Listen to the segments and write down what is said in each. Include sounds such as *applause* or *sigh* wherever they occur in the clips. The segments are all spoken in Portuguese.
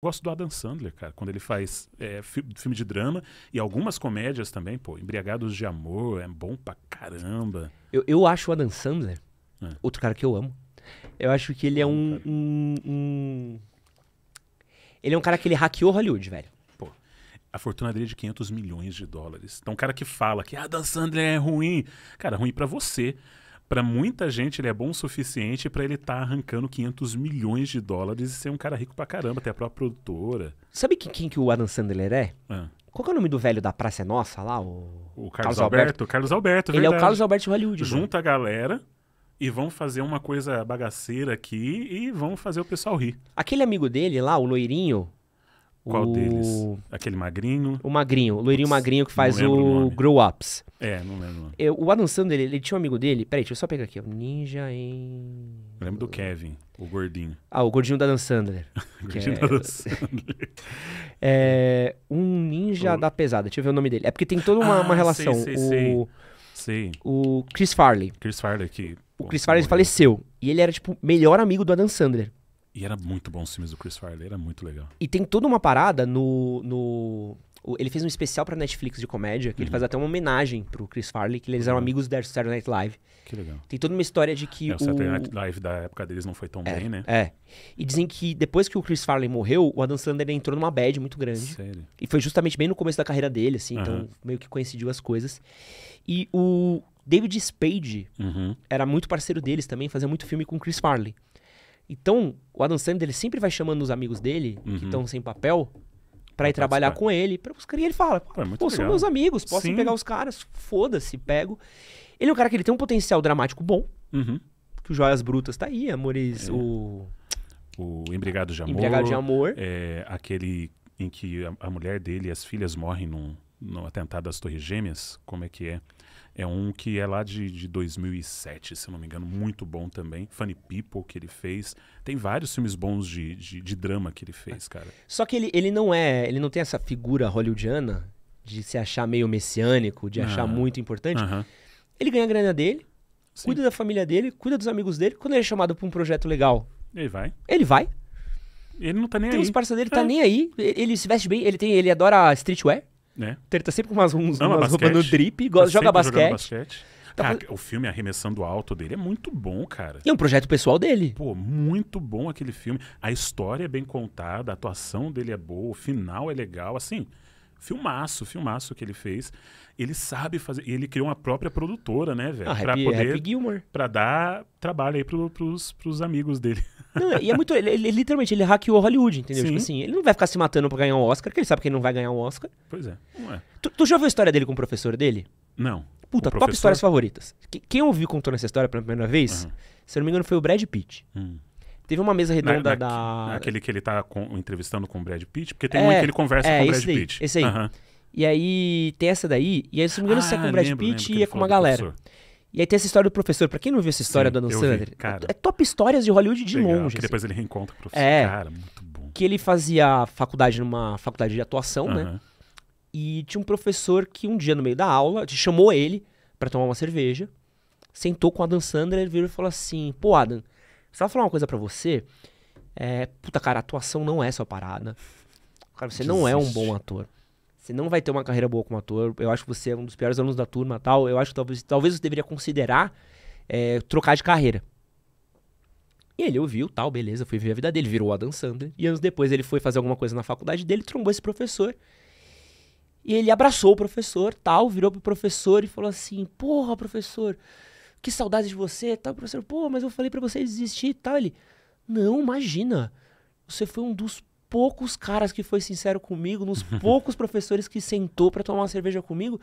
gosto do Adam Sandler, cara, quando ele faz é, fi filme de drama e algumas comédias também, pô. Embriagados de Amor é bom pra caramba. Eu, eu acho o Adam Sandler, é. outro cara que eu amo, eu acho que ele é um, um, um, Ele é um cara que ele hackeou Hollywood, velho. Pô, a fortuna dele é de 500 milhões de dólares. Então, um cara que fala que ah, Adam Sandler é ruim. Cara, ruim para você para muita gente ele é bom o suficiente para ele estar tá arrancando 500 milhões de dólares e ser um cara rico pra caramba, até a própria produtora. Sabe que, quem que o Adam Sandler é? Ah. Qual que é o nome do velho da Praça é Nossa lá? O, o Carlos, Carlos Alberto. Alberto. Carlos Alberto, verdade. Ele é o Carlos Alberto Hollywood. Né? Junta né? a galera e vão fazer uma coisa bagaceira aqui e vão fazer o pessoal rir. Aquele amigo dele lá, o loirinho, qual o... deles? Aquele magrinho? O magrinho, o loirinho magrinho que faz o, o Grow Ups. É, não lembro Eu, o Adam Sandler, ele, ele tinha um amigo dele. Peraí, deixa eu só pegar aqui. o Ninja em. Eu lembro do Kevin, o gordinho. Ah, o gordinho da Adam Sandler. *laughs* gordinho é... da Adam *laughs* Sandler. é, um ninja o... da pesada. Deixa eu ver o nome dele. É porque tem toda uma, ah, uma relação. Sei, sei, o... sei. O Chris Farley. Chris Farley que. O Chris Farley faleceu. E ele era, tipo, melhor amigo do Adam Sandler. E era muito bom os filmes do Chris Farley, era muito legal. E tem toda uma parada no. no ele fez um especial pra Netflix de comédia, que uhum. ele faz até uma homenagem pro Chris Farley, que eles eram uhum. amigos da Saturday Night Live. Que legal. Tem toda uma história de que. É, o Saturday Night Live da época deles não foi tão é, bem, né? É. E dizem que depois que o Chris Farley morreu, o Adam Sandler entrou numa bad muito grande. Sério. E foi justamente bem no começo da carreira dele, assim, uhum. então meio que coincidiu as coisas. E o David Spade uhum. era muito parceiro deles também, fazia muito filme com o Chris Farley. Então, o Adam Sandler ele sempre vai chamando os amigos dele, uhum. que estão sem papel, para ir trabalhar com ele. Pra, e ele fala, pô, é pô são meus amigos, posso Sim. pegar os caras, foda-se, pego. Ele é um cara que ele tem um potencial dramático bom, uhum. que o Joias Brutas tá aí, Amores, é. o... O Embrigado de Amor. Embrigado de Amor. É, aquele em que a, a mulher dele e as filhas morrem num, no atentado às Torres Gêmeas, como é que é? É um que é lá de, de 2007, se não me engano, muito bom também. Funny People, que ele fez. Tem vários filmes bons de, de, de drama que ele fez, cara. Só que ele, ele não é. Ele não tem essa figura hollywoodiana de se achar meio messiânico, de ah, achar muito importante. Uh -huh. Ele ganha a grana dele, Sim. cuida da família dele, cuida dos amigos dele. Quando ele é chamado pra um projeto legal. Ele vai. Ele vai. Ele não tá nem tem aí. Tem uns parceiros dele, tá é. tá nem aí. Ele, ele se veste bem, ele tem, ele adora streetwear. Né? Então ele tá sempre com umas, uns, umas roupas no drip, tá joga basquete. basquete. Tá cara, o filme Arremessando Alto dele é muito bom, cara. E é um projeto pessoal dele. Pô, muito bom aquele filme. A história é bem contada, a atuação dele é boa, o final é legal, assim. Filmaço, filmaço que ele fez. Ele sabe fazer. E ele criou uma própria produtora, né, velho? Ah, pra Happy, poder. Happy Gilmore. Pra dar trabalho aí pro, pros, pros amigos dele. *laughs* Não, e é muito. Ele, ele, literalmente, ele hackeou Hollywood, entendeu? Tipo Sim. Tipo assim, ele não vai ficar se matando pra ganhar um Oscar, porque ele sabe que ele não vai ganhar um Oscar. Pois é. Não é. Tu, tu já ouviu a história dele com o professor dele? Não. Puta, top histórias favoritas. Quem ouviu contando essa história pela primeira vez, uhum. se eu não me engano, foi o Brad Pitt. Hum. Teve uma mesa redonda na, na, da. Aquele que ele tá com, entrevistando com o Brad Pitt, porque tem é, um que ele conversa é, com o Brad daí, Pitt. Esse aí. Uhum. E aí tem essa daí, e aí, se não me engano, ah, você é com o ah, Brad lembro, Pitt lembro e é com uma galera. Professor. E aí tem essa história do professor. Pra quem não viu essa história Sim, do Adam Sandler, é top histórias de Hollywood de Legal, longe. Que assim. depois assim. ele reencontra o professor. É, cara, muito bom. Que ele fazia faculdade numa faculdade de atuação, uhum. né? E tinha um professor que um dia, no meio da aula, chamou ele para tomar uma cerveja, sentou com o Adam Sandler, virou e falou assim: pô, Adam só falar uma coisa para você. É, puta, cara, atuação não é sua parada. Cara, você Desiste. não é um bom ator. Você não vai ter uma carreira boa como ator. Eu acho que você é um dos piores alunos da turma tal. Eu acho que talvez, talvez você deveria considerar é, trocar de carreira. E ele ouviu, tal, beleza, fui ver a vida dele, virou o Adam Sandler. E anos depois ele foi fazer alguma coisa na faculdade dele, trombou esse professor. E ele abraçou o professor, tal, virou pro professor e falou assim: Porra, professor, que saudades de você, tal. O professor, pô, mas eu falei para você desistir e tal. Ele, não, imagina. Você foi um dos poucos caras que foi sincero comigo, nos *laughs* poucos professores que sentou para tomar uma cerveja comigo.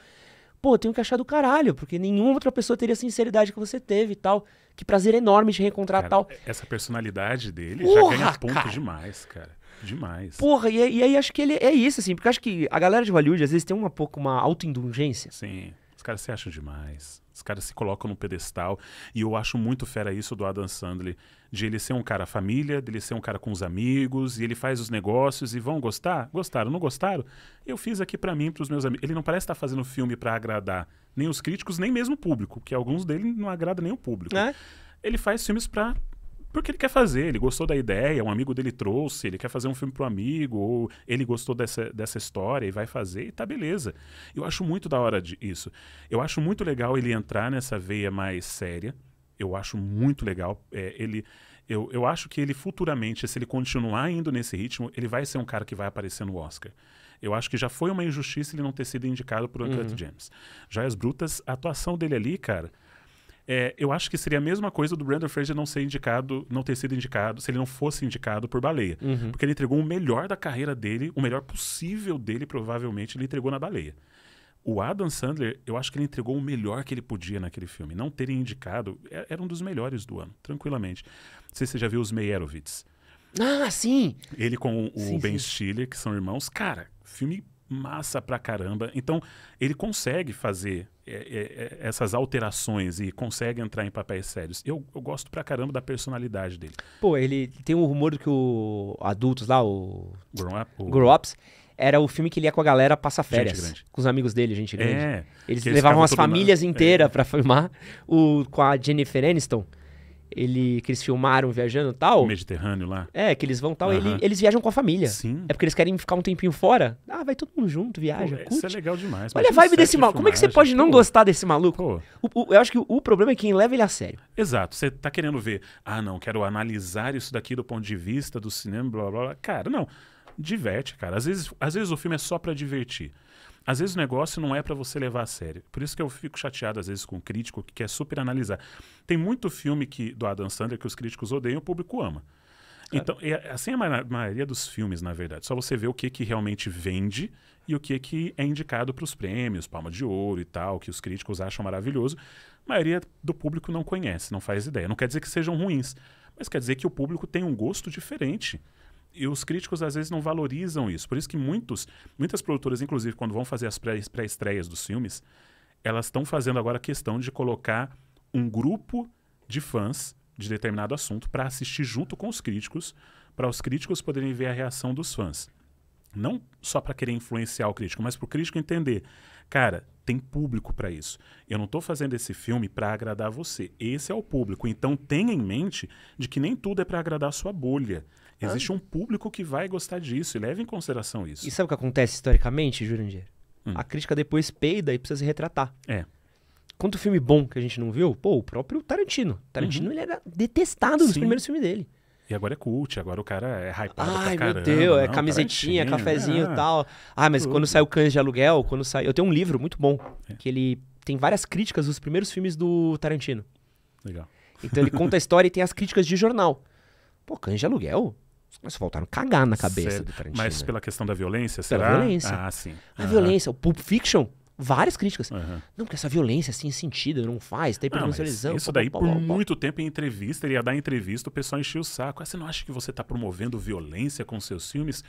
Pô, tenho que achar do caralho, porque nenhuma outra pessoa teria a sinceridade que você teve e tal. Que prazer enorme te reencontrar cara, tal. É, essa personalidade dele Porra, já ganha ponto cara. demais, cara. Demais. Porra, e, e, aí acho que ele é isso, assim, porque acho que a galera de Hollywood às vezes tem uma pouco uma autoindulgência. Sim caras se acham demais. Os caras se colocam no pedestal. E eu acho muito fera isso do Adam Sandler. De ele ser um cara família, dele ele ser um cara com os amigos, e ele faz os negócios e vão gostar? Gostaram, não gostaram? Eu fiz aqui para mim, pros meus amigos. Ele não parece estar tá fazendo filme para agradar nem os críticos, nem mesmo o público, que alguns dele não agrada nem o público. É? Ele faz filmes para porque ele quer fazer, ele gostou da ideia, um amigo dele trouxe, ele quer fazer um filme pro amigo, ou ele gostou dessa, dessa história e vai fazer, e tá beleza. Eu acho muito da hora disso. Eu acho muito legal ele entrar nessa veia mais séria. Eu acho muito legal. É, ele, eu, eu acho que ele futuramente, se ele continuar indo nesse ritmo, ele vai ser um cara que vai aparecer no Oscar. Eu acho que já foi uma injustiça ele não ter sido indicado por Uncut uhum. James. Joias Brutas, a atuação dele ali, cara é, eu acho que seria a mesma coisa do Brandon Fraser não ser indicado, não ter sido indicado, se ele não fosse indicado por Baleia. Uhum. Porque ele entregou o melhor da carreira dele, o melhor possível dele, provavelmente, ele entregou na Baleia. O Adam Sandler, eu acho que ele entregou o melhor que ele podia naquele filme. Não terem indicado, é, era um dos melhores do ano, tranquilamente. Não sei se você já viu os Meyerowitz. Ah, sim! Ele com o sim, Ben sim. Stiller, que são irmãos. Cara, filme massa pra caramba. Então, ele consegue fazer é, é, é, essas alterações e consegue entrar em papéis sérios. Eu, eu, gosto pra caramba da personalidade dele. Pô, ele tem um rumor que o adultos lá, o Grown, up, o... Grow Ups, era o filme que ele ia com a galera passa férias. Com os amigos dele, gente é, grande. É, Eles, eles levavam as famílias na... É. inteiras é. pra filmar o, com a Jennifer Aniston ele que eles filmaram viajando e tal. Mediterrâneo lá. É, que eles vão tal, uhum. ele, eles viajam com a família. Sim. É porque eles querem ficar um tempinho fora. Ah, vai todo mundo junto, viaja. Pô, Isso é legal demais. Olha a vibe desse maluco. Como é que você pode não gostar desse maluco? O, o, eu acho que o, o, problema é quem leva ele a sério. Exato. Você tá querendo ver. Ah, não, quero analisar isso daqui do ponto de vista do cinema, blá blá blá. Cara, não. Diverte, cara. Às vezes, às vezes o filme é só para divertir. Às vezes o negócio não é para você levar a sério. Por isso que eu fico chateado às vezes com o crítico que quer super analisar. Tem muito filme que, do Adam Sandler que os críticos odeiam, o público ama. É. Então, é, assim é a maioria dos filmes, na verdade. Só você vê o que, que realmente vende e o que, que é indicado para os prêmios, palma de ouro e tal, que os críticos acham maravilhoso. A maioria do público não conhece, não faz ideia. Não quer dizer que sejam ruins, mas quer dizer que o público tem um gosto diferente e os críticos às vezes não valorizam isso. Por isso que muitos, muitas produtoras, inclusive, quando vão fazer as pré-estreias dos filmes, elas estão fazendo agora a questão de colocar um grupo de fãs de determinado assunto para assistir junto com os críticos, para os críticos poderem ver a reação dos fãs. Não só para querer influenciar o crítico, mas para o crítico entender, cara, tem público para isso. Eu não estou fazendo esse filme para agradar você. Esse é o público. Então tenha em mente de que nem tudo é para agradar a sua bolha. Existe um público que vai gostar disso e leve em consideração isso. E sabe o que acontece historicamente, Jurandir? Hum. A crítica depois peida e precisa se retratar. É. Quanto filme bom que a gente não viu, pô, o próprio Tarantino. Tarantino uhum. ele era detestado Sim. nos primeiros filmes dele. E agora é cult, agora o cara é hypado Ai, pra caramba. Ai, meu Deus, é camisetinha, cafezinho é. e é. tal. Ah, mas Tudo. quando saiu Cães de Aluguel, quando saiu... Eu tenho um livro muito bom, é. que ele tem várias críticas dos primeiros filmes do Tarantino. Legal. Então ele conta a história e tem as críticas de jornal. Pô, Cães de Aluguel? Mas voltaram a cagar na cabeça certo. do Tarantino. Mas né? pela questão da violência, será? Pela violência. Ah, sim. A uhum. violência. O Pulp Fiction, várias críticas. Uhum. Não, porque essa violência assim, é sentido, não faz, tá hipercomercializando. Ah, isso pô, daí, pô, pô, por muito tempo em entrevista, ele ia dar entrevista, o pessoal enchia o saco. Ah, você não acha que você está promovendo violência com seus filmes?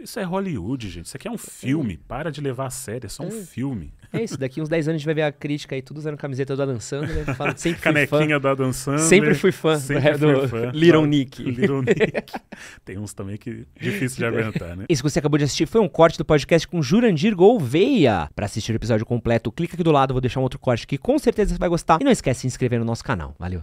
Isso é Hollywood, gente. Isso aqui é um é. filme. Para de levar a sério, é só um é. filme. É isso, daqui uns 10 anos a gente vai ver a crítica aí, tudo usando camiseta do Adam Sandler. Né? *laughs* sempre Canequinha do Adam Sandler. Sempre fui fã sempre do, fui do fã. Little Nick. Little Nick. *laughs* Tem uns também que é difícil de *laughs* aguentar, né? Isso que você acabou de assistir foi um corte do podcast com Jurandir Gouveia. Para assistir o episódio completo, clica aqui do lado, vou deixar um outro corte que com certeza você vai gostar. E não esquece de se inscrever no nosso canal. Valeu!